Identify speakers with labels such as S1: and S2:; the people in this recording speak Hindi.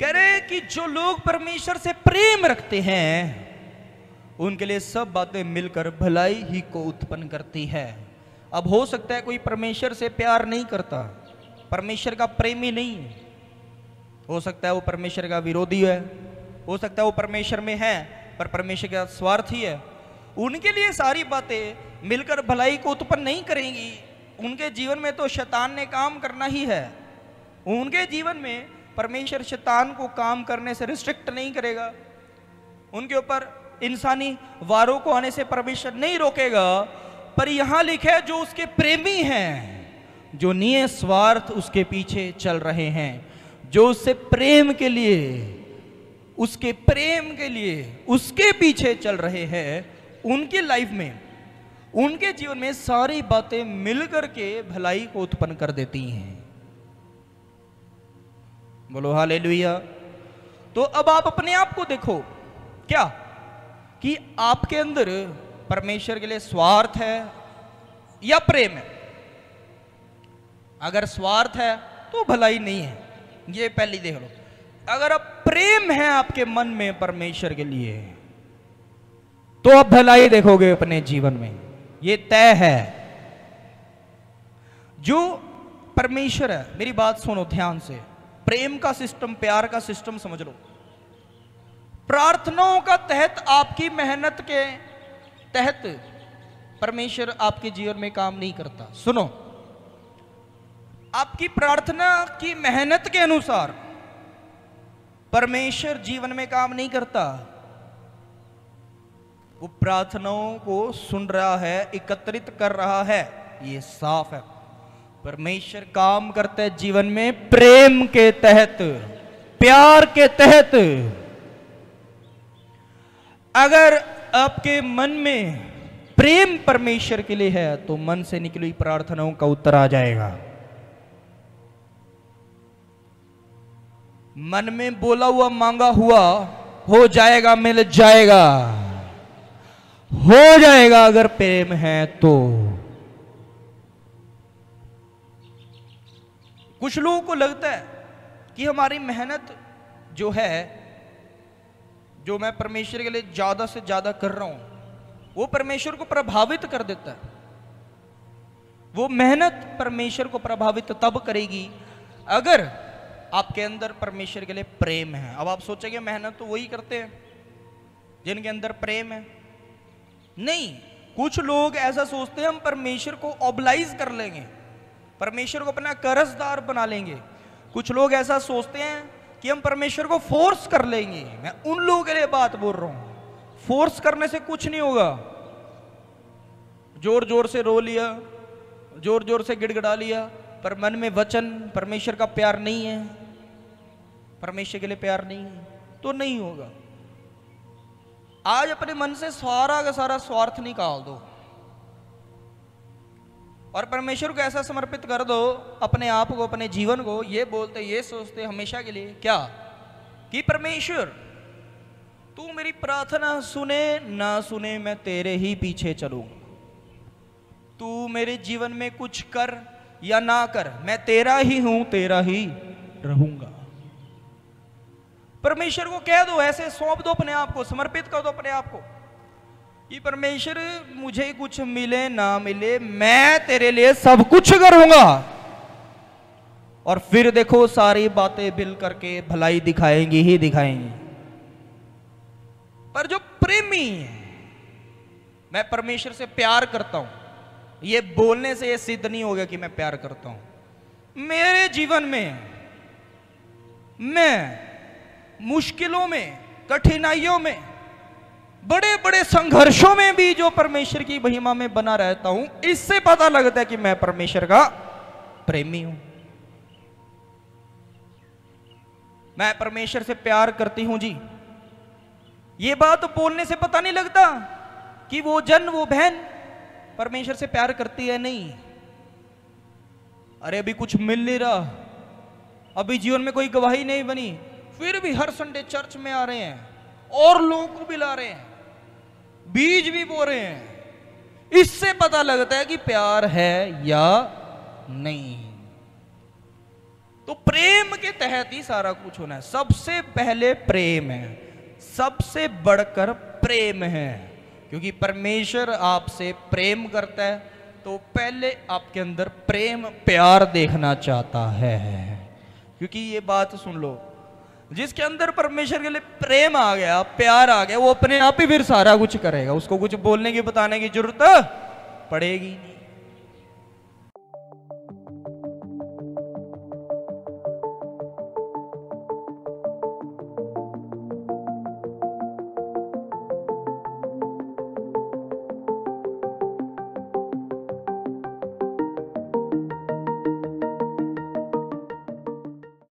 S1: कह रहे कि जो लोग परमेश्वर से प्रेम रखते हैं उनके लिए सब बातें मिलकर भलाई ही को उत्पन्न करती है अब हो सकता है कोई परमेश्वर से प्यार नहीं करता परमेश्वर का प्रेमी नहीं है हो सकता है वो परमेश्वर का विरोधी है हो सकता है वो परमेश्वर में है पर परमेश्वर का स्वार्थी है उनके लिए सारी बातें मिलकर भलाई को उत्पन्न नहीं करेंगी उनके जीवन में तो शैतान ने काम करना ही है उनके जीवन में परमेश्वर शैतान को काम करने से रिस्ट्रिक्ट नहीं करेगा उनके ऊपर इंसानी वारों को आने से परमेश्वर नहीं रोकेगा पर यहां लिखे जो उसके प्रेमी हैं जो निय स्वार्थ उसके पीछे चल रहे हैं जो उससे प्रेम के लिए उसके प्रेम के लिए उसके पीछे चल रहे हैं उनके लाइफ में उनके जीवन में सारी बातें मिलकर के भलाई को उत्पन्न कर देती हैं बोलो हाल तो अब आप अपने आप को देखो क्या कि आपके अंदर परमेश्वर के लिए स्वार्थ है या प्रेम है अगर स्वार्थ है तो भलाई नहीं है ये पहली देख लो अगर अब प्रेम है आपके मन में परमेश्वर के लिए तो आप भलाई देखोगे अपने जीवन में ये तय है जो परमेश्वर है मेरी बात सुनो ध्यान से प्रेम का सिस्टम प्यार का सिस्टम समझ लो प्रार्थनाओं का तहत आपकी मेहनत के तहत परमेश्वर आपके जीवन में काम नहीं करता सुनो आपकी प्रार्थना की मेहनत के अनुसार परमेश्वर जीवन में काम नहीं करता वो प्रार्थनाओं को सुन रहा है एकत्रित कर रहा है ये साफ है परमेश्वर काम करते जीवन में प्रेम के तहत प्यार के तहत अगर आपके मन में प्रेम परमेश्वर के लिए है तो मन से निकली हुई प्रार्थनाओं का उत्तर आ जाएगा मन में बोला हुआ मांगा हुआ हो जाएगा मिल जाएगा हो जाएगा अगर प्रेम है तो कुछ लोगों को लगता है कि हमारी मेहनत जो है जो मैं परमेश्वर के लिए ज़्यादा से ज़्यादा कर रहा हूं वो परमेश्वर को प्रभावित कर देता है वो मेहनत परमेश्वर को प्रभावित तब करेगी अगर आपके अंदर परमेश्वर के लिए प्रेम है अब आप सोचेंगे मेहनत तो वही करते हैं जिनके अंदर प्रेम है नहीं कुछ लोग ऐसा सोचते हैं हम परमेश्वर को ऑबलाइज कर लेंगे परमेश्वर को अपना कर्जदार बना लेंगे कुछ लोग ऐसा सोचते हैं कि हम परमेश्वर को फोर्स कर लेंगे मैं उन लोगों के लिए बात बोल रहा हूं फोर्स करने से कुछ नहीं होगा जोर जोर से रो लिया जोर जोर से गिड़गिड़ा लिया पर मन में वचन परमेश्वर का प्यार नहीं है परमेश्वर के लिए प्यार नहीं है तो नहीं होगा आज अपने मन से सारा का सारा स्वार्थ निकाल दो और परमेश्वर को ऐसा समर्पित कर दो अपने आप को अपने जीवन को ये बोलते ये सोचते हमेशा के लिए क्या कि परमेश्वर तू मेरी प्रार्थना सुने ना सुने मैं तेरे ही पीछे चलूंगा तू मेरे जीवन में कुछ कर या ना कर मैं तेरा ही हूं तेरा ही रहूंगा परमेश्वर को कह दो ऐसे सौंप दो अपने आप को समर्पित कर दो अपने आप को कि परमेश्वर मुझे कुछ मिले ना मिले मैं तेरे लिए सब कुछ करूंगा और फिर देखो सारी बातें बिल करके भलाई दिखाएंगी ही दिखाएंगी पर जो प्रेमी है मैं परमेश्वर से प्यार करता हूं ये बोलने से ये सिद्ध नहीं हो गया कि मैं प्यार करता हूं मेरे जीवन में मैं मुश्किलों में कठिनाइयों में बड़े बड़े संघर्षों में भी जो परमेश्वर की महिमा में बना रहता हूं इससे पता लगता है कि मैं परमेश्वर का प्रेमी हूं मैं परमेश्वर से प्यार करती हूं जी ये बात बोलने से पता नहीं लगता कि वो जन वो बहन परमेश्वर से प्यार करती है नहीं अरे अभी कुछ मिल नहीं रहा अभी जीवन में कोई गवाही नहीं बनी फिर भी हर संडे चर्च में आ रहे हैं और लोगों को भी ला रहे हैं बीज भी बो रहे हैं इससे पता लगता है कि प्यार है या नहीं तो प्रेम के तहत ही सारा कुछ होना है सबसे पहले प्रेम है सबसे बढ़कर प्रेम है क्योंकि परमेश्वर आपसे प्रेम करता है तो पहले आपके अंदर प्रेम प्यार देखना चाहता है क्योंकि ये बात सुन लो जिसके अंदर परमेश्वर के लिए प्रेम आ गया प्यार आ गया वो अपने आप ही फिर सारा कुछ करेगा उसको कुछ बोलने की बताने की जरूरत पड़ेगी नहीं